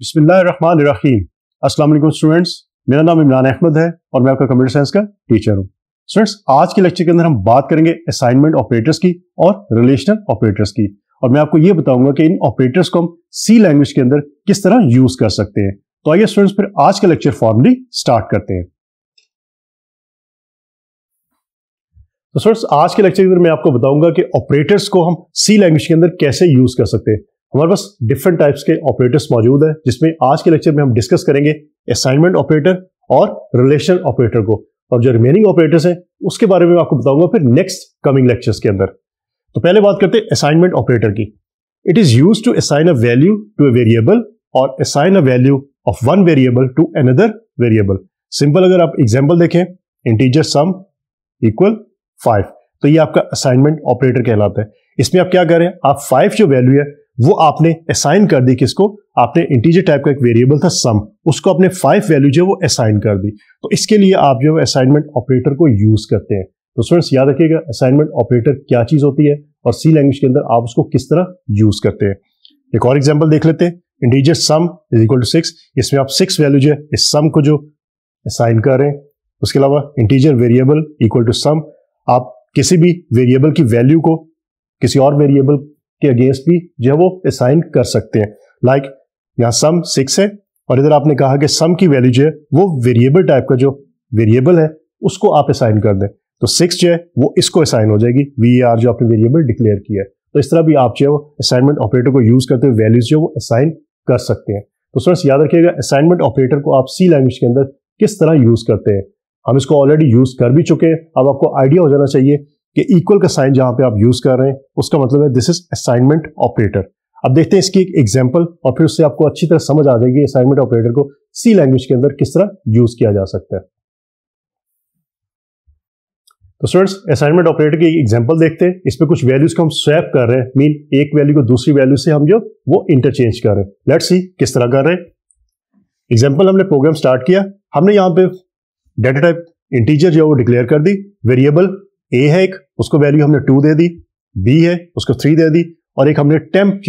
बिस्मिल्लाहिर्रहमानिर्रहीम अस्सलाम स्टूडेंट्स मेरा नाम इमरान अहमद है और मैं आपका कंप्यूटर साइंस का टीचर हूँ स्टूडेंट्स आज के लेक्चर के अंदर हम बात करेंगे असाइनमेंट ऑपरेटर्स की और रिलेशनल ऑपरेटर्स की और मैं आपको ये बताऊंगा कि इन ऑपरेटर्स को हम सी लैंग्वेज के अंदर किस तरह यूज कर सकते हैं तो आइए स्टूडेंट्स फिर आज का लेक्चर फॉर्मली स्टार्ट करते हैं तो स्टूडेंट्स आज के लेक्चर के अंदर मैं आपको बताऊंगा कि ऑपरेटर्स को हम सी लैंग्वेज के अंदर कैसे यूज कर सकते हैं हमारे पास डिफरेंट टाइप्स के ऑपरेटर्स मौजूद है जिसमें आज के लेक्चर में हम डिस्कस करेंगे असाइनमेंट ऑपरेटर और रिलेशन ऑपरेटर को और जो रिमेनिंग ऑपरेटर्स हैं उसके बारे में आपको बताऊंगा फिर नेक्स्ट कमिंग लेक्चर्स के अंदर तो पहले बात करते हैं असाइनमेंट ऑपरेटर की it is use to assign a value to a variable और assign a value of one variable to another variable simple अगर आप एग्जाम्पल देखें इंटीजर सम इक्वल फाइव तो ये आपका असाइनमेंट ऑपरेटर कहलाता है इसमें आप क्या करें आप फाइव जो वैल्यू है वो आपने असाइन कर दी किसको आपने इंटीजर टाइप का एक वेरिएबल था सम उसको आपने फाइव वैल्यू जो है वो असाइन कर दी तो इसके लिए आप जो है असाइनमेंट ऑपरेटर को यूज करते हैं तो स्टूडेंट्स याद रखिएगा असाइनमेंट ऑपरेटर क्या चीज होती है और सी लैंग्वेज के अंदर आप उसको किस तरह यूज करते हैं एक और एग्जाम्पल देख लेते हैं integer sum is equal to six इसमें आप सिक्स वैल्यू जो है इस सम को जो असाइन कर रहे हैं उसके अलावा integer variable equal to sum आप किसी भी वेरिएबल की वैल्यू को किसी और वेरिएबल के अगेंस्ट भी जो है वो असाइन कर सकते हैं लाइक like, यहाँ सम सिक्स है और इधर आपने कहा कि सम की वैल्यू जो है वो वेरिएबल टाइप का जो वेरिएबल है उसको आप असाइन कर दें तो सिक्स जो है वो इसको असाइन हो जाएगी वी आर e जो आपने वेरिएबल डिक्लेयर किया है तो इस तरह भी आप जो है वो असाइनमेंट ऑपरेटर को यूज करते हुए वैल्यूज जो है वो असाइन कर सकते हैं तो सर याद रखिएगा असाइनमेंट ऑपरेटर को आप सी लैंग्वेज के अंदर किस तरह यूज करते हैं हम इसको ऑलरेडी यूज कर भी चुके हैं अब आपको आइडिया हो जाना चाहिए कि इक्वल का साइन जहां पे आप यूज कर रहे हैं उसका मतलब है दिस इज असाइनमेंट ऑपरेटर अब देखते हैं इसकी एक एग्जाम्पल और फिर उससे आपको अच्छी तरह समझ आ जाएगी असाइनमेंट ऑपरेटर को सी लैंग्वेज के अंदर किस तरह यूज किया जा सकता है तो स्टूडेंट्स असाइनमेंट ऑपरेटर की एग्जाम्पल देखते हैं इसमें कुछ वैल्यूज को हम स्वैप कर रहे हैं मीन एक वैल्यू को दूसरी वैल्यू से हम जो वो इंटरचेंज कर रहे हैं लेट्स सी किस तरह कर रहे हैं एग्जाम्पल हमने प्रोग्राम स्टार्ट किया हमने यहां पे डेटा टाइप इंटीजर जो है वो डिक्लेयर कर दी वेरिएबल ए है एक उसको वैल्यू हमने टू दे दी बी है उसको थ्री दे दी और एक हमने टेम्प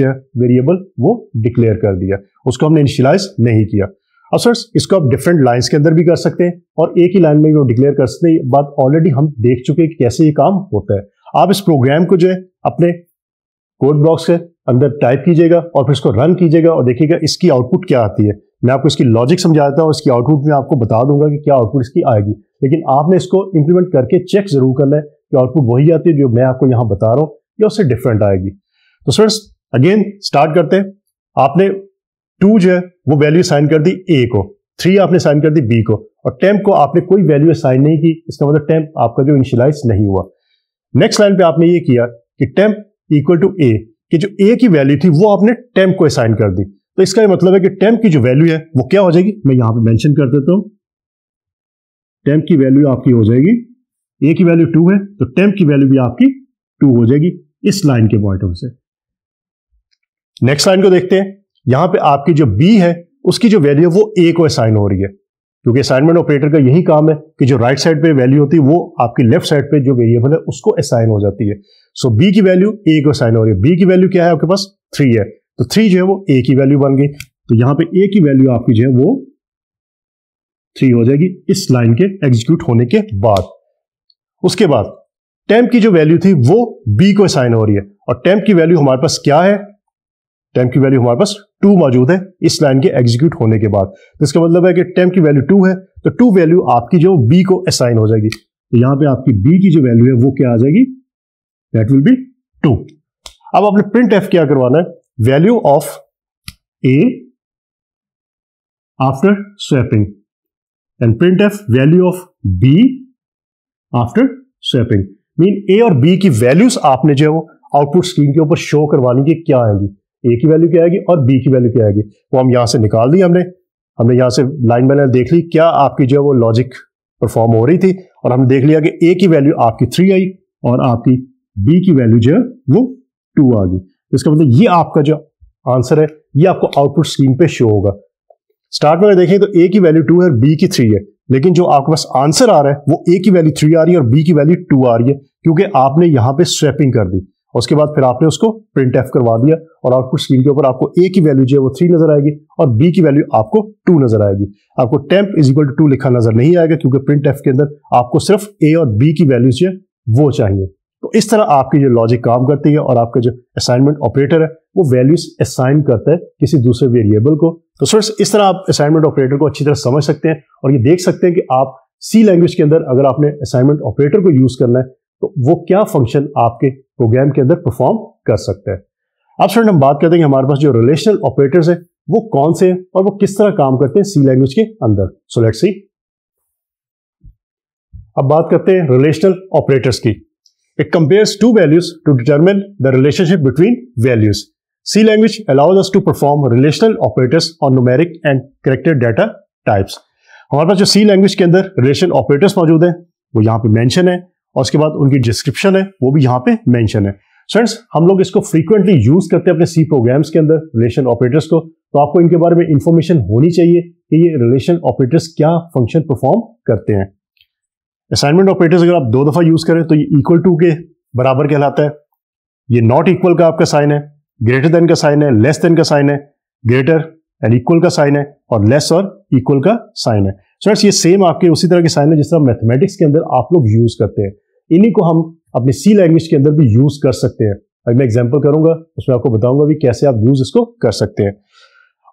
वेरिएबल वो डिक्लेयर कर दिया उसको हमने इनिशियलाइज नहीं किया अब सर इसको आप डिफरेंट लाइंस के अंदर भी कर सकते हैं और एक ही लाइन में भी डिक्लेयर कर सकते हैं बात ऑलरेडी हम देख चुके हैं कि कैसे ये काम होता है आप इस प्रोग्राम को जो है अपने कोड बॉक्स के अंदर टाइप कीजिएगा और फिर इसको रन कीजिएगा और देखिएगा इसकी आउटपुट क्या आती है मैं आपको इसकी लॉजिक समझाता हूँ इसकी आउटपुट में आपको बता दूंगा कि क्या आउटपुट इसकी आएगी लेकिन आपने इसको इम्प्लीमेंट करके चेक जरूर कर लें कि आउटपुट वही आती है जो मैं आपको यहाँ बता रहा हूँ या उससे डिफरेंट आएगी तो फ्रेंड्स अगेन स्टार्ट करते हैं आपने टू जो है वो वैल्यू साइन कर दी ए को थ्री आपने साइन कर दी बी को और टेम्प को आपने कोई वैल्यू साइन नहीं की इसका मतलब टेम्प आपका जो इनिशियलाइज नहीं हुआ नेक्स्ट लाइन पे आपने ये किया कि टेम्प इक्वल टू ए कि जो ए की वैल्यू थी वो आपने टेम्प को असाइन कर दी तो इसका मतलब है कि टेम्प की जो वैल्यू है वो क्या हो जाएगी मैं यहाँ पे मेंशन कर देता हूँ टेम्प की वैल्यू आपकी हो जाएगी ए की वैल्यू टू है तो टेम्प की वैल्यू भी आपकी टू हो जाएगी इस लाइन के पॉइंट ऑफ से नेक्स्ट लाइन को देखते हैं यहां पे आपकी जो बी है उसकी जो वैल्यू है वो ए को असाइन हो रही है क्योंकि असाइनमेंट ऑपरेटर का यही काम है कि जो राइट साइड पे वैल्यू होती है वो आपकी लेफ्ट साइड पे जो वेरिएबल है उसको असाइन हो जाती है सो so, बी की वैल्यू ए को असाइन हो रही है बी की वैल्यू क्या है आपके पास थ्री है तो थ्री जो है वो ए की वैल्यू बन गई तो यहाँ पे ए की वैल्यू आपकी जो है वो थ्री तो हो जाएगी इस लाइन के एग्जीक्यूट होने के बाद उसके बाद टेम्प की जो वैल्यू थी वो बी को असाइन हो रही है और टेम्प की वैल्यू हमारे पास क्या है टेम्प की वैल्यू हमारे पास टू मौजूद है इस लाइन के एग्जीक्यूट होने के बाद तो इसका मतलब है कि टेम्प की वैल्यू टू है तो टू वैल्यू आपकी जो बी को असाइन हो जाएगी तो यहां पे आपकी बी की जो वैल्यू है वो क्या आ जाएगी दैट विल बी टू अब आपने प्रिंट एफ क्या करवाना है value of A after swapping print printf value of b after swapping mean A और बी की वैल्यूज आपने जो है वो आउटपुट स्क्रीन के ऊपर शो करवानी की क्या आएगी ए की वैल्यू क्या आएगी और बी की वैल्यू क्या आएगी वो हम यहाँ से निकाल दी हमने हमने यहाँ से लाइन बाई लाइन देख ली क्या आपकी जो है वो लॉजिक परफॉर्म हो रही थी और हमने देख लिया कि ए की वैल्यू आपकी थ्री आई और आपकी बी की वैल्यू जो है वो टू आ गई इसका मतलब ये आपका जो आंसर है ये आपको आउटपुट स्क्रीन पे शो होगा स्टार्ट में देखें तो ए की वैल्यू टू है और बी की थ्री है लेकिन जो आपके पास आंसर आ रहा है वो ए की वैल्यू थ्री आ रही है और बी की वैल्यू टू आ रही है क्योंकि आपने यहाँ पे स्वैपिंग कर दी उसके बाद फिर आपने उसको प्रिंट एफ करवा दिया और आउटपुट स्क्रीन के ऊपर आपको ए की वैल्यू जो है वो थ्री नजर आएगी और बी की वैल्यू आपको टू नजर आएगी आपको temp is equal to two लिखा नजर नहीं आएगा क्योंकि प्रिंट एफ के अंदर आपको सिर्फ ए और बी की वैल्यू जो है वो चाहिए तो इस तरह आपकी जो लॉजिक काम करती है और आपका जो असाइनमेंट ऑपरेटर है वो वैल्यूज असाइन करता है किसी दूसरे वेरिएबल को तो सर इस तरह आप असाइनमेंट ऑपरेटर को अच्छी तरह समझ सकते हैं और ये देख सकते हैं कि आप सी लैंग्वेज के अंदर अगर आपने असाइनमेंट ऑपरेटर को यूज करना है तो वो क्या फंक्शन आपके प्रोग्राम के अंदर परफॉर्म कर सकते हैं अब स्टूडेंट हम बात करते हैं कि हमारे पास जो रिलेशनल ऑपरेटर्स हैं वो कौन से हैं और वो किस तरह काम करते हैं सी लैंग्वेज के अंदर सो लेट्स सी अब बात करते हैं रिलेशनल ऑपरेटर्स की it compares two values to determine the relationship between values. C language allows us to perform relational operators on numeric and character data types. हमारे पास जो सी लैंग्वेज के अंदर रिलेशन ऑपरेटर्स मौजूद है वो यहाँ पे मैंशन है और उसके बाद उनकी डिस्क्रिप्शन है वो भी यहाँ पे मैंशन है फ्रेंड्स हम लोग इसको फ्रीक्वेंटली यूज करते हैं अपने सी प्रोग्राम्स के अंदर रिलेशन ऑपरेटर्स को तो आपको इनके बारे में इंफॉर्मेशन होनी चाहिए कि ये रिलेशन ऑपरेटर्स क्या फंक्शन परफॉर्म करते हैं असाइनमेंट ऑपरेटर्स अगर आप दो दफ़ा यूज़ करें तो ये इक्वल टू के बराबर कहलाता है ये नॉट इक्वल का आपका साइन है ग्रेटर देन का साइन है लेस देन का साइन है ग्रेटर एंड इक्वल का साइन है और लेस और इक्वल का साइन है सो so, ये सेम आपके उसी तरह के साइन है जिस तरह मैथमेटिक्स के अंदर आप लोग यूज़ करते हैं इन्हीं को हम अपनी सी लैंग्वेज के अंदर भी यूज़ कर सकते हैं अगर मैं एग्जाम्पल करूंगा उसमें आपको बताऊंगा भी कैसे आप यूज़ इसको कर सकते हैं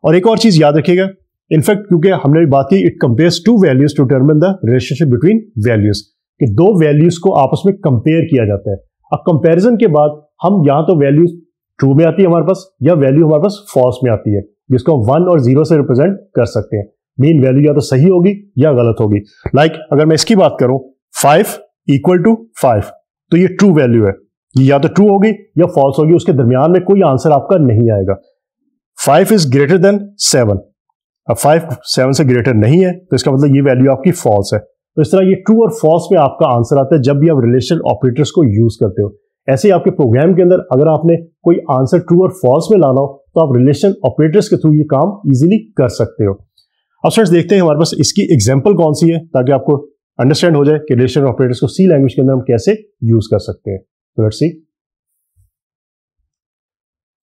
और एक और चीज़ याद रखिएगा इनफैक्ट क्योंकि हमने भी बात की it compares two values to determine the relationship between values कि दो वैल्यूज को आपस में कंपेयर किया जाता है अब कंपेरिजन के बाद हम या तो वैल्यूज ट्रू में आती है हमारे पास या वैल्यू हमारे पास फॉल्स में आती है जिसको हम वन और जीरो से रिप्रेजेंट कर सकते हैं मेन वैल्यू या तो सही होगी या गलत होगी लाइक like, अगर मैं इसकी बात करूं फाइव इक्वल टू फाइव तो ये ट्रू वैल्यू है ये या तो ट्रू होगी या फॉल्स होगी उसके दरमियान में कोई आंसर आपका नहीं आएगा five is greater than seven अब फाइव सेवन से ग्रेटर नहीं है तो इसका मतलब ये वैल्यू आपकी फॉल्स है तो इस तरह ये ट्रू और फॉल्स में आपका आंसर आता है जब भी आप रिलेशनल ऑपरेटर्स को यूज करते हो ऐसे ही आपके प्रोग्राम के अंदर अगर आपने कोई आंसर ट्रू और फॉल्स में लाना हो तो आप रिलेशन ऑपरेटर्स के थ्रू ये काम इजीली कर सकते हो अब सर देखते हैं हमारे पास इसकी एग्जाम्पल कौन सी है ताकि आपको अंडरस्टैंड हो जाए कि रिलेशन ऑपरेटर्स को सी लैंग्वेज के अंदर हम कैसे यूज कर सकते हैं तो लेट्स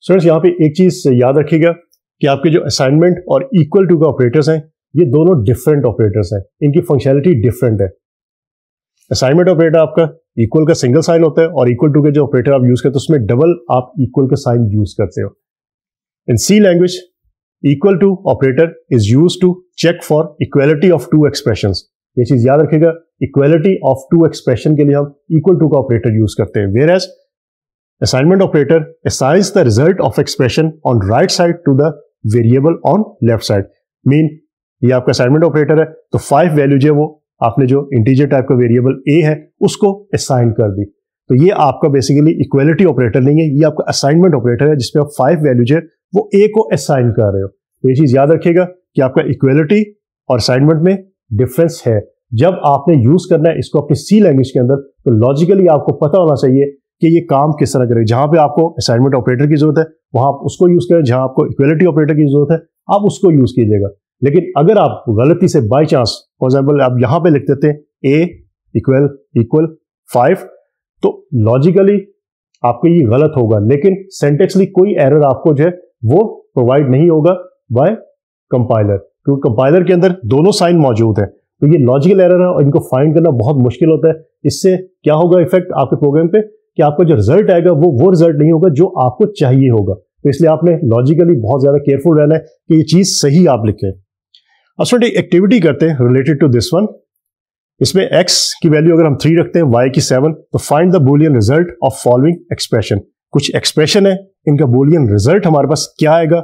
सी यहाँ पे एक चीज याद रखिएगा कि आपके जो असाइनमेंट और इक्वल टू के ऑपरेटर्स हैं ये दोनों डिफरेंट ऑपरेटर्स हैं इनकी फंक्शनलिटी डिफरेंट है असाइनमेंट ऑपरेटर आपका इक्वल का सिंगल साइन होता है और इक्वल टू के जो ऑपरेटर आप यूज करते हो उसमें डबल आप इक्वल का साइन यूज करते हो in C language equal to operator is use to check for equality of two expression ये चीज याद रखेगा इक्वेलिटी ऑफ टू एक्सप्रेशन के लिए हम इक्वल टू का ऑपरेटर यूज करते हैं whereas assignment operator assigns the result of expression on right side to the variable on left side mean ये आपका असाइनमेंट ऑपरेटर है तो फाइव वैल्यू जो वो आपने जो इंटीजर टाइप का वेरिएबल ए है उसको असाइन कर दी तो ये आपका बेसिकली इक्वेलिटी ऑपरेटर नहीं है ये आपका असाइनमेंट ऑपरेटर है जिसमें आप फाइव वैल्यूज है वो ए को असाइन कर रहे हो तो ये चीज़ याद रखिएगा कि आपका इक्वेलिटी और असाइनमेंट में डिफरेंस है जब आपने यूज करना है इसको अपनी सी लैंग्वेज के अंदर तो लॉजिकली आपको पता होना चाहिए कि ये काम किस तरह करें जहां पे आपको असाइनमेंट ऑपरेटर की जरूरत है वहां आप उसको यूज़ करें जहां आपको इक्वलिटी ऑपरेटर की जरूरत है आप उसको यूज़ कीजिएगा लेकिन अगर आप गलती से बाई चांस फॉर एग्जाम्पल आप यहां पर लिख देते हैं एक्वल इक्वल फाइव तो लॉजिकली आपके ये गलत होगा लेकिन सेंटेक्सली कोई एरर आपको जो है वो प्रोवाइड नहीं होगा बाय कंपाइलर क्योंकि कंपाइलर के अंदर दोनों साइन मौजूद है तो ये लॉजिकल एरर है और इनको फाइंड करना बहुत मुश्किल होता है इससे क्या होगा इफेक्ट आपके प्रोग्राम पे कि आपका जो रिजल्ट आएगा वो वो रिजल्ट नहीं होगा जो आपको चाहिए होगा तो इसलिए आपने लॉजिकली बहुत ज़्यादा केयरफुल रहना है कि ये चीज़ सही आप लिखें असोट एक एक्टिविटी करते हैं रिलेटेड टू दिस वन इसमें एक्स की वैल्यू अगर हम थ्री रखते हैं वाई की सेवन तो find the boolean result of following expression कुछ एक्सप्रेशन है इनका बोलियन रिजल्ट हमारे पास क्या आएगा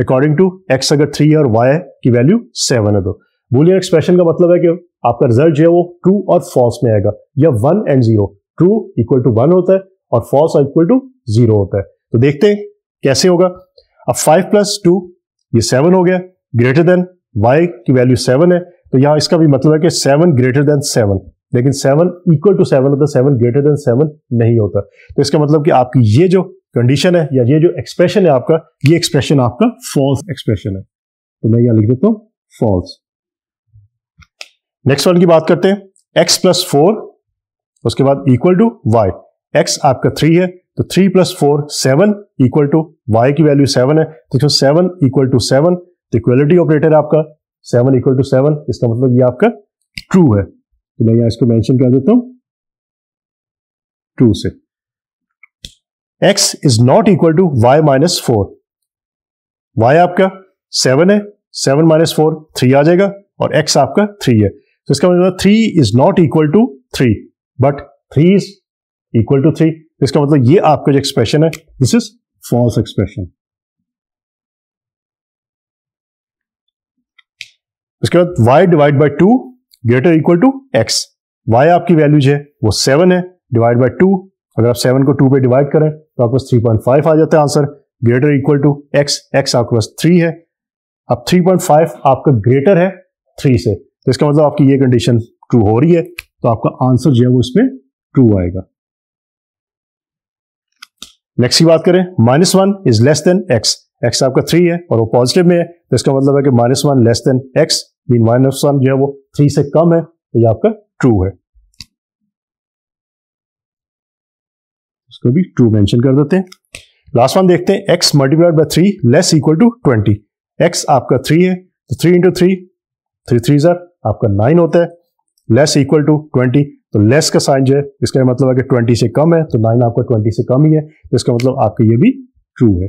अकॉर्डिंग टू एक्स अगर थ्री और वाई की वैल्यू सेवन है तो बोलियन एक्सप्रेशन का मतलब है कि आपका रिजल्ट जो है वो ट्रू और फॉल्स में आएगा या one and zero true equal to one होता है और फॉल्स इक्वल टू जीरो होता है तो देखते हैं कैसे होगा अब फाइव प्लस टू ये सेवन हो गया ग्रेटर देन वाई की वैल्यू सेवन है तो यहां इसका भी मतलब है कि सेवन ग्रेटर देन सेवन लेकिन सेवन इक्वल टू सेवन होता है सेवन ग्रेटर देन सेवन नहीं होता तो इसका मतलब कि आपकी ये जो कंडीशन है या ये जो एक्सप्रेशन है आपका ये एक्सप्रेशन आपका फॉल्स एक्सप्रेशन है तो मैं यहां लिख देता हूं फॉल्स नेक्स्ट वन की बात करते हैं एक्स प्लस फोर उसके बाद इक्वल टू वाई एक्स आपका थ्री है तो three plus four seven equal to Y की वैल्यू सेवन है तो जो सेवन इक्वल टू सेवन तो इक्वलिटी ऑपरेटर आपका सेवन इक्वल टू सेवन इसका मतलब ये आपका ट्रू है तो मैं यहां इसको मेंशन कर देता हूं टू से X is not equal to Y minus four Y आपका सेवन है सेवन माइनस फोर थ्री आ जाएगा और एक्स आपका थ्री है तो इसका मतलब three is not equal to three but three is equal to three इसका मतलब ये आपका जो एक्सप्रेशन है दिस इज फॉल्स एक्सप्रेशन इसके बाद y divide by two greater equal to x y आपकी वैल्यू जो है वो सेवन है डिवाइड बाई टू अगर आप सेवन को टू पे डिवाइड करें तो आपके पास थ्री पॉइंट फाइव आ जाता है answer greater equal to x x आपके पास थ्री है अब थ्री पॉइंट फाइव आपका ग्रेटर है थ्री से तो इसका मतलब आपकी ये कंडीशन ट्रू हो रही है तो आपका आंसर जो है वो इसमें ट्रू आएगा नेक्स्ट की बात करें minus one is less than X X आपका थ्री है और वो पॉजिटिव में है तो इसका मतलब है कि minus one less than X mean minus one जो है वो थ्री से कम है तो ये आपका ट्रू है इसको भी ट्रू मेंशन कर देते हैं लास्ट वन देखते हैं X multiplied by three less equal to twenty X आपका थ्री है तो three into three three three सर आपका नाइन होता है लेस इक्वल टू ट्वेंटी तो लेस का साइन जो है इसका मतलब है कि ट्वेंटी से कम है तो नाइन आपका ट्वेंटी से कम ही है तो इसका मतलब आपका ये भी ट्रू है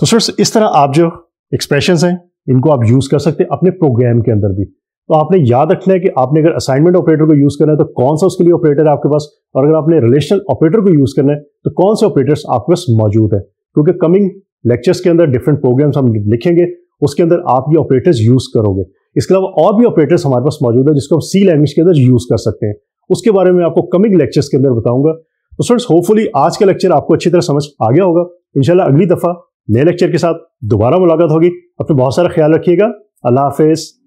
तो सर इस तरह आप जो एक्सप्रेशंस हैं इनको आप यूज कर सकते हैं अपने प्रोग्राम के अंदर भी तो आपने याद रखना है कि आपने अगर असाइनमेंट ऑपरेटर को यूज करना है तो कौन सा उसके लिए ऑपरेटर है आपके पास और अगर आपने रिलेशनल ऑपरेटर को यूज करना है तो कौन से ऑपरेटर्स आपके पास मौजूद है क्योंकि कमिंग लेक्चर्स के अंदर डिफरेंट प्रोग्राम्स हम लिखेंगे उसके अंदर आप ये ऑपरेटर्स यूज़ करोगे इसके अलावा और भी ऑपरेटर्स हमारे पास मौजूद है जिसको हम सी लैंग्वेज के अंदर यूज़ कर सकते हैं उसके बारे में आपको कमिंग लेक्चर्स के अंदर बताऊंगा तो फ्रेंड्स होपफुली आज का लेक्चर आपको अच्छी तरह समझ आ गया होगा इंशाल्लाह अगली दफ़ा नए लेक्चर के साथ दोबारा मुलाकात होगी अपने बहुत सारा ख्याल रखिएगा अल्लाह हाफिज़